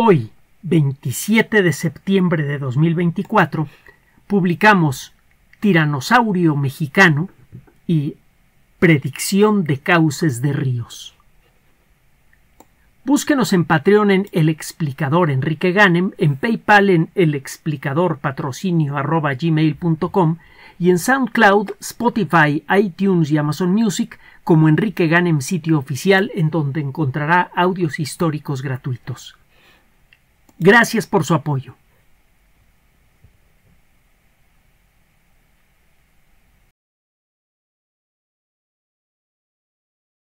Hoy, 27 de septiembre de 2024, publicamos Tiranosaurio Mexicano y Predicción de Cauces de Ríos. Búsquenos en Patreon en El Explicador Enrique Ganem, en PayPal en El Explicador Patrocinio arroba gmail.com y en SoundCloud, Spotify, iTunes y Amazon Music como Enrique Ganem sitio oficial en donde encontrará audios históricos gratuitos. Gracias por su apoyo.